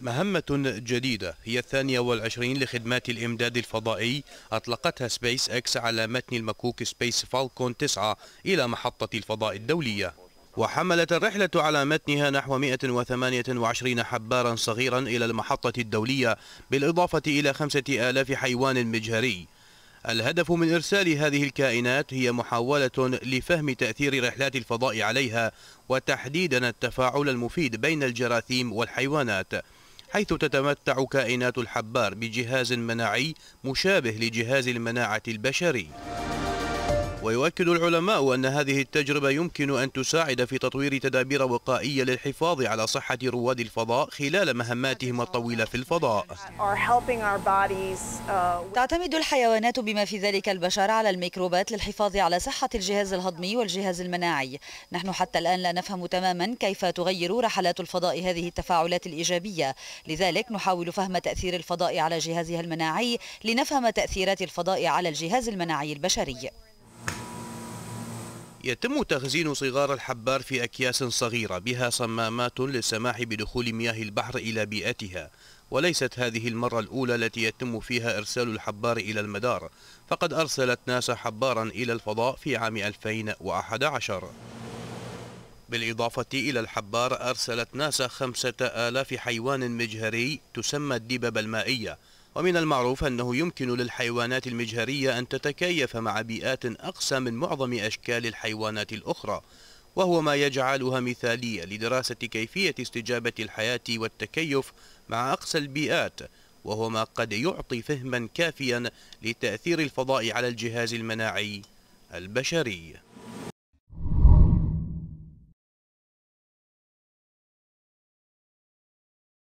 مهمة جديدة هي الثانية والعشرين لخدمات الإمداد الفضائي أطلقتها سبيس إكس على متن المكوك سبيس فالكون 9 إلى محطة الفضاء الدولية وحملت الرحلة على متنها نحو 128 حبارا صغيرا إلى المحطة الدولية بالإضافة إلى 5000 حيوان مجهري الهدف من إرسال هذه الكائنات هي محاولة لفهم تأثير رحلات الفضاء عليها وتحديدا التفاعل المفيد بين الجراثيم والحيوانات حيث تتمتع كائنات الحبار بجهاز مناعي مشابه لجهاز المناعة البشري ويؤكد العلماء أن هذه التجربة يمكن أن تساعد في تطوير تدابير وقائية للحفاظ على صحة رواد الفضاء خلال مهماتهم الطويلة في الفضاء uh, تعتمد الحيوانات بما في ذلك البشر على الميكروبات للحفاظ على صحة الجهاز الهضمي والجهاز المناعي نحن حتى الآن لا نفهم تماما كيف تغير رحلات الفضاء هذه التفاعلات الإيجابية لذلك نحاول فهم تأثير الفضاء على جهازها المناعي لنفهم تأثيرات الفضاء على الجهاز المناعي البشري يتم تخزين صغار الحبار في أكياس صغيرة بها صمامات للسماح بدخول مياه البحر إلى بيئتها وليست هذه المرة الأولى التي يتم فيها إرسال الحبار إلى المدار فقد أرسلت ناسا حبارا إلى الفضاء في عام 2011 بالإضافة إلى الحبار أرسلت ناسا خمسة آلاف حيوان مجهري تسمى الدبب المائية ومن المعروف أنه يمكن للحيوانات المجهرية أن تتكيف مع بيئات أقسى من معظم أشكال الحيوانات الأخرى وهو ما يجعلها مثالية لدراسة كيفية استجابة الحياة والتكيف مع أقسى البيئات وهو ما قد يعطي فهما كافيا لتأثير الفضاء على الجهاز المناعي البشري